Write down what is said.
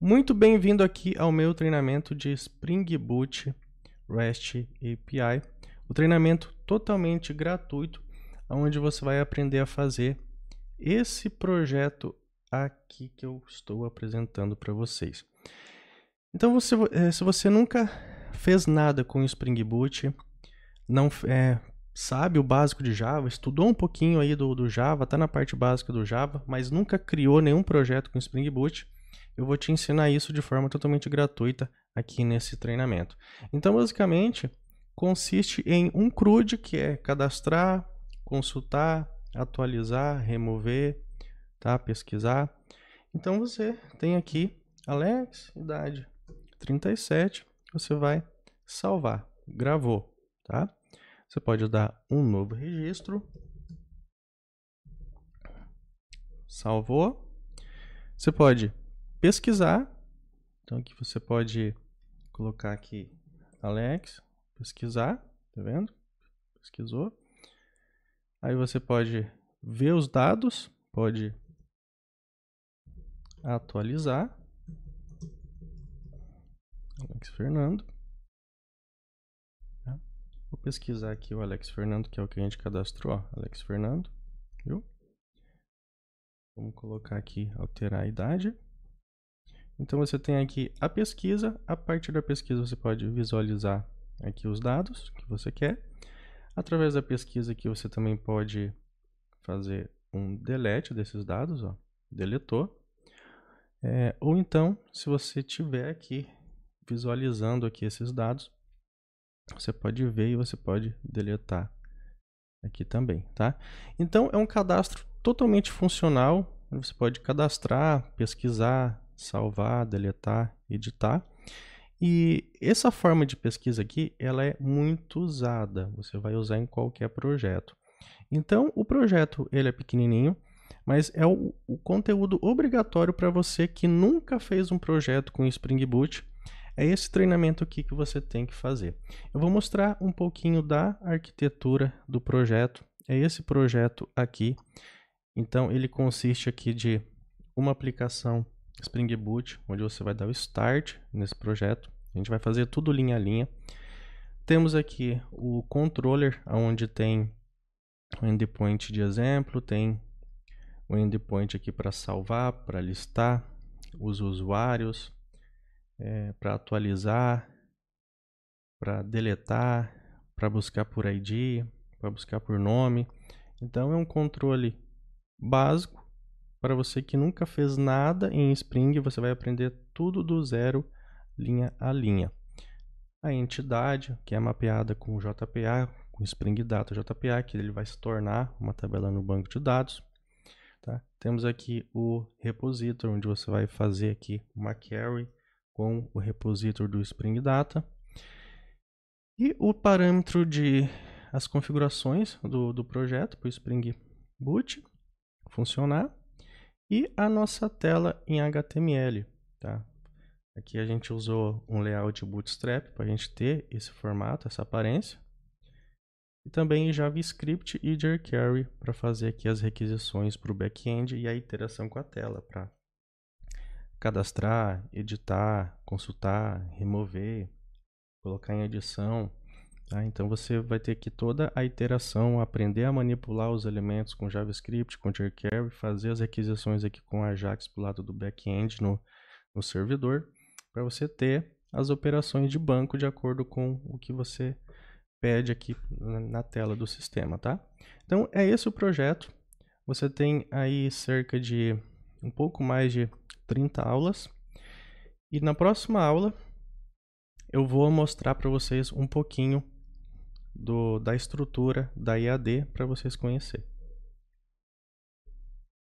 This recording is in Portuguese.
Muito bem-vindo aqui ao meu treinamento de Spring Boot REST API, o treinamento totalmente gratuito, onde você vai aprender a fazer esse projeto aqui que eu estou apresentando para vocês. Então, você, é, se você nunca fez nada com Spring Boot, não é, sabe o básico de Java, estudou um pouquinho aí do, do Java, está na parte básica do Java, mas nunca criou nenhum projeto com Spring Boot, eu vou te ensinar isso de forma totalmente gratuita aqui nesse treinamento. Então, basicamente, consiste em um CRUD, que é cadastrar, consultar, atualizar, remover, tá? pesquisar. Então, você tem aqui Alex, idade 37, você vai salvar, gravou, tá? Você pode dar um novo registro, salvou. Você pode pesquisar. Então aqui você pode colocar aqui Alex, pesquisar, tá vendo? Pesquisou. Aí você pode ver os dados, pode atualizar. Alex Fernando. Tá? Vou pesquisar aqui o Alex Fernando, que é o que a gente cadastrou. Alex Fernando, viu? Vamos colocar aqui, alterar a idade. Então você tem aqui a pesquisa, a partir da pesquisa você pode visualizar aqui os dados que você quer. Através da pesquisa aqui você também pode fazer um delete desses dados, ó, deletou. É, ou então, se você tiver aqui visualizando aqui esses dados, você pode ver e você pode deletar aqui também, tá? Então é um cadastro totalmente funcional, você pode cadastrar, pesquisar, salvar, deletar, editar. E essa forma de pesquisa aqui, ela é muito usada. Você vai usar em qualquer projeto. Então, o projeto ele é pequenininho, mas é o, o conteúdo obrigatório para você que nunca fez um projeto com Spring Boot. É esse treinamento aqui que você tem que fazer. Eu vou mostrar um pouquinho da arquitetura do projeto. É esse projeto aqui. Então, ele consiste aqui de uma aplicação Spring Boot, onde você vai dar o start nesse projeto. A gente vai fazer tudo linha a linha. Temos aqui o controller, onde tem o endpoint de exemplo, tem o endpoint aqui para salvar, para listar os usuários, é, para atualizar, para deletar, para buscar por ID, para buscar por nome. Então é um controle básico para você que nunca fez nada em Spring, você vai aprender tudo do zero, linha a linha. A entidade, que é mapeada com JPA, com Spring Data JPA, que ele vai se tornar uma tabela no banco de dados. Tá? Temos aqui o repositor, onde você vai fazer aqui uma carry com o repositor do Spring Data. E o parâmetro de as configurações do, do projeto para o Spring Boot funcionar e a nossa tela em HTML, tá? Aqui a gente usou um layout Bootstrap para a gente ter esse formato, essa aparência. E também JavaScript e jQuery para fazer aqui as requisições para o back-end e a interação com a tela para cadastrar, editar, consultar, remover, colocar em edição, Tá? Então você vai ter que toda a iteração, aprender a manipular os elementos com JavaScript, com jQuery, fazer as requisições aqui com Ajax para o lado do back-end no, no servidor, para você ter as operações de banco de acordo com o que você pede aqui na tela do sistema, tá? Então é esse o projeto. Você tem aí cerca de um pouco mais de 30 aulas. E na próxima aula eu vou mostrar para vocês um pouquinho do, da estrutura da IAD para vocês conhecerem.